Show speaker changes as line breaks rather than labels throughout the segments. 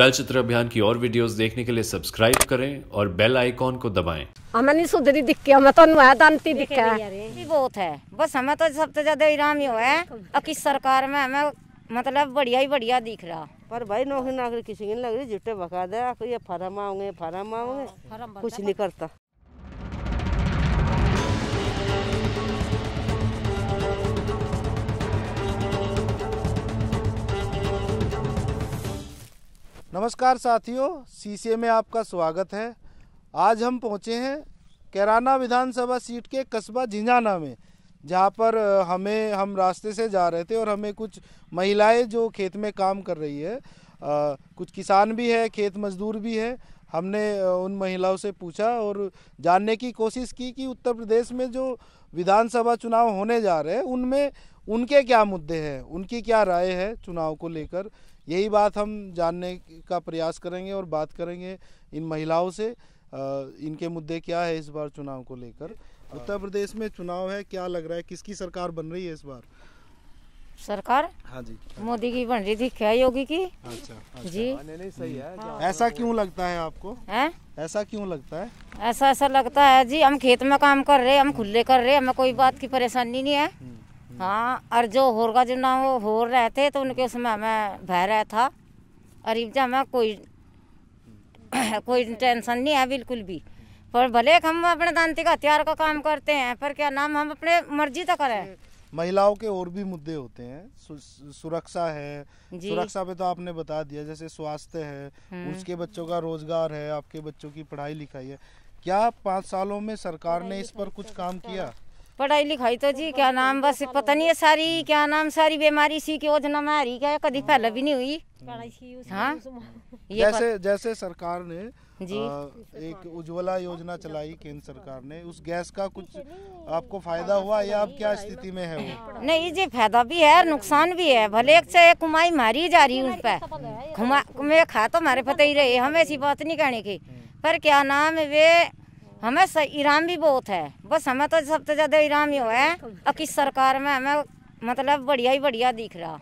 चलचित्र अभियान की और वीडियोस देखने के लिए सब्सक्राइब करें और बेल आइकॉन को दबाएं।
हमें नहीं सुधरी दिखी हमें तो नुआ दानती दिखा है बहुत है बस हमें तो सबसे ज्यादा इराम ही हुआ है और किस सरकार में हमें मतलब बढ़िया ही बढ़िया दिख रहा पर भाई नौकरी नौकरी किसी की नहीं लग रही जुटे बका दे ये फार्म आओगे फार्म आओगे कुछ नहीं करता
नमस्कार साथियों सीसीए में आपका स्वागत है आज हम पहुंचे हैं कैराना विधानसभा सीट के कस्बा झिझाना में जहां पर हमें हम रास्ते से जा रहे थे और हमें कुछ महिलाएं जो खेत में काम कर रही है आ, कुछ किसान भी है खेत मजदूर भी है हमने उन महिलाओं से पूछा और जानने की कोशिश की कि उत्तर प्रदेश में जो विधानसभा चुनाव होने जा रहे हैं उनमें उनके क्या मुद्दे हैं उनकी क्या राय है चुनाव को लेकर यही बात हम जानने का प्रयास करेंगे और बात करेंगे इन महिलाओं से इनके मुद्दे क्या है इस बार चुनाव को लेकर उत्तर प्रदेश में चुनाव है क्या लग रहा है किसकी सरकार बन रही है इस बार सरकार हाँ जी
मोदी की बन रही थी क्या योगी की
अच्छा, अच्छा जी नहीं, नहीं सही है हाँ। ऐसा क्यों लगता है आपको है? ऐसा क्यों लगता है
ऐसा ऐसा लगता है जी हम खेत में काम कर रहे हम खुले कर रहे हमें कोई बात की परेशानी नहीं है हम्म। हाँ और जो होरगा जो ना वो हो रहे थे तो उनके उसमें हमें भय रहा था और जहाँ हमें कोई कोई टेंशन नहीं है बिल्कुल भी पर भले हम अपने दांति का हथियार का काम करते हैं पर क्या नाम हम अपने मर्जी तक करें
महिलाओं के और भी मुद्दे होते हैं सु, सुरक्षा है सुरक्षा पे तो आपने बता दिया जैसे स्वास्थ्य है हम्म। उसके बच्चों का रोजगार है आपके बच्चों की पढ़ाई लिखाई है क्या पाँच सालों में सरकार ने इस पर कुछ काम किया
पढ़ाई लिखाई तो जी क्या नाम बस पता नहीं है सारी क्या नाम सारी बीमारी सी की योजना में आ रही क्या कभी फैला भी नहीं
हुई हाँ जैसे जैसे सरकार ने जी आ, एक उज्ज्वला योजना चलाई केंद्र सरकार ने उस गैस का कुछ आपको फायदा हुआ या आप क्या स्थिति में है वो
नहीं जी फायदा भी है नुकसान भी है भले एक से कुमाई मारी जा रही उन पर खा तो हमारे पता ही रहे हमें ऐसी बात नहीं कहने की पर क्या नाम वे हमें इराम भी बहुत है बस हमें तो सबसे ज़्यादा इराम ही हुआ है अब किस सरकार में हमें मतलब बढ़िया ही बढ़िया दिख रहा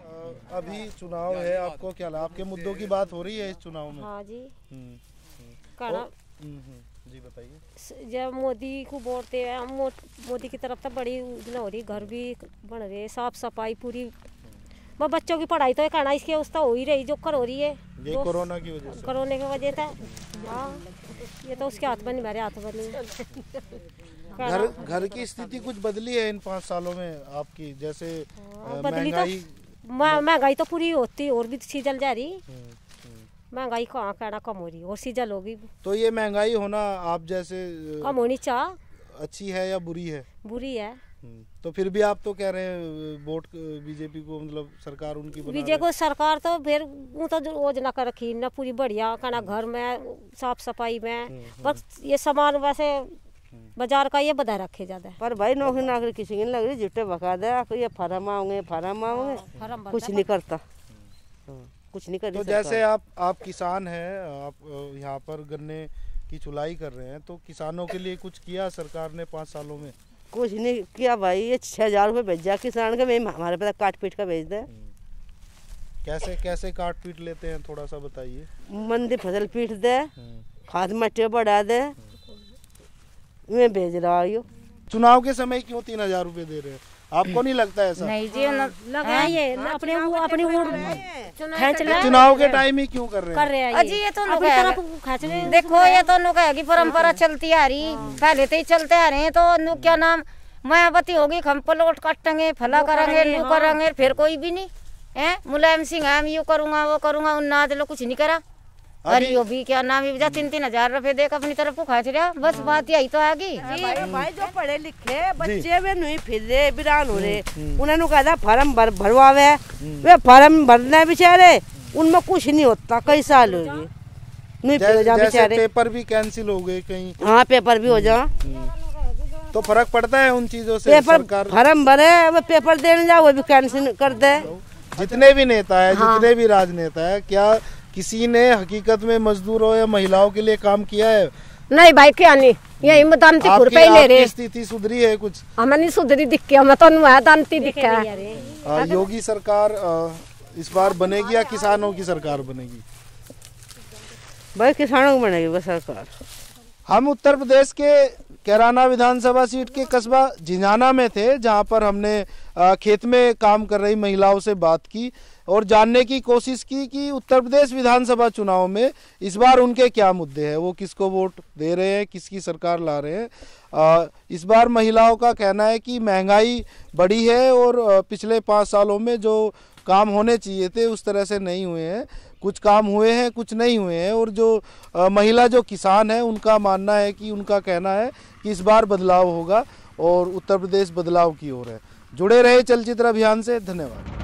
अभी चुनाव है आपको क्या ला? आपके मुद्दों की बात हो रही है इस चुनाव में हाँ जी हम्म, हम्म। हम्म, जी बताइए
जब मोदी को बोलते हैं हम मोदी की तरफ तो बड़ी योजना हो रही घर भी बन रहे साफ सफाई पूरी मैं बच्चों की पढ़ाई तो करना इसके उसका हो ही रही जो कर हो रही है कोरोना की वजह से कोरोना की वजह से हाँ ये तो उसके हाथ बनी मेरे हाथ बनी घर घर
की स्थिति कुछ बदली है इन पाँच सालों में आपकी जैसे हाँ, तो महंगाई
तो, महंगाई तो पूरी होती और भी सीजल जा रही हम्म, हम्म। महंगाई कहाँ कहना कम हो रही और सीजल होगी
तो ये महंगाई होना आप जैसे कम होनी चाह अच्छी है या बुरी है बुरी है हम्म। तो फिर भी आप तो कह रहे हैं वोट बीजेपी को मतलब सरकार उनकी बीजेपी को
सरकार तो फिर वो तो योजना कर रखी ना पूरी बढ़िया कहना घर में साफ सफाई में हम्म, हम्म। बस ये सामान वैसे बाजार का ये बधा रखे ज्यादा पर भाई नौकरी नाकरी किसी की लग रही जुटे बका दे ये फार्म आओगे फार्म आओगे हाँ, कुछ नहीं करता हाँ, कुछ नहीं कर तो जैसे
आप आप किसान हैं आप यहाँ पर गन्ने की चुलाई कर रहे हैं तो किसानों के लिए कुछ किया सरकार ने पाँच सालों में
कुछ नहीं किया भाई ये छह हज़ार रुपये जा किसान का मैं हमारे पास तो काट पीट का भेज दे हम्म।
कैसे कैसे काट पीट लेते हैं थोड़ा सा बताइए मंदी फसल पीट दे हम्म। खाद मट्टी बढ़ा दे हम्म। मैं भेज रहा हूँ चुनाव के समय क्यों तीन हजार रूपए दे रहे हैं आपको नहीं लगता ऐसा नहीं जी ये हाँ।
हाँ? अपने वो अपने वो
खींच ले चुनाव के टाइम ही क्यों कर रहे हैं कर रहे हैं अजी ये तो लोग
देखो ये तो नो कहेगी परंपरा चलती आ रही हाँ। पहले से तो ही चलते आ रहे हैं तो नो क्या नाम मायावती होगी हम पलोट काटेंगे फला करेंगे लू करेंगे फिर कोई भी नहीं है मुलायम सिंह है मैं यू करूंगा वो करूंगा उन नाच लो कुछ नहीं करा अरे यो भी क्या नाम है तीन तीन हजार रुपए देख अपनी तरफ को खर्च रहा बस हाँ। बात यही तो आ गई हाँ, भाई जो पढ़े लिखे बच्चे वे नहीं फिर रहे बिरान हो रहे हम्म, हम्म। उन्होंने कहा था फॉर्म भर भरवावे हम्म। वे फॉर्म भरना बेचारे उनमें कुछ नहीं होता कई साल हो गए नहीं बेचारे पेपर
भी कैंसिल हो गए कहीं
हाँ पेपर भी हो जा
तो फर्क पड़ता है उन चीजों से पेपर फॉर्म भरे वो पेपर देने जाओ वो भी कैंसिल कर दे जितने भी नेता है हाँ। जितने भी राजनेता है क्या किसी ने हकीकत में मजदूरों या महिलाओं के लिए काम किया है नहीं भाई क्या नहीं ये मतदान
हम्म। थी खुर पे ही ले रहे स्थिति
सुधरी है कुछ
हमें नहीं सुधरी दिख दिखी हमें तो अनुदान थी दिखा
है योगी सरकार इस बार बनेगी या किसानों की सरकार बनेगी भाई किसानों की बनेगी सरकार हम उत्तर प्रदेश के कैराना विधानसभा सीट के कस्बा जिजाना में थे जहां पर हमने खेत में काम कर रही महिलाओं से बात की और जानने की कोशिश की कि उत्तर प्रदेश विधानसभा चुनाव में इस बार उनके क्या मुद्दे हैं वो किसको वोट दे रहे हैं किसकी सरकार ला रहे हैं इस बार महिलाओं का कहना है कि महंगाई बढ़ी है और पिछले पाँच सालों में जो काम होने चाहिए थे उस तरह से नहीं हुए हैं कुछ काम हुए हैं कुछ नहीं हुए हैं और जो आ, महिला जो किसान है उनका मानना है कि उनका कहना है कि इस बार बदलाव होगा और उत्तर प्रदेश बदलाव की ओर है जुड़े रहे चलचित्र अभियान से धन्यवाद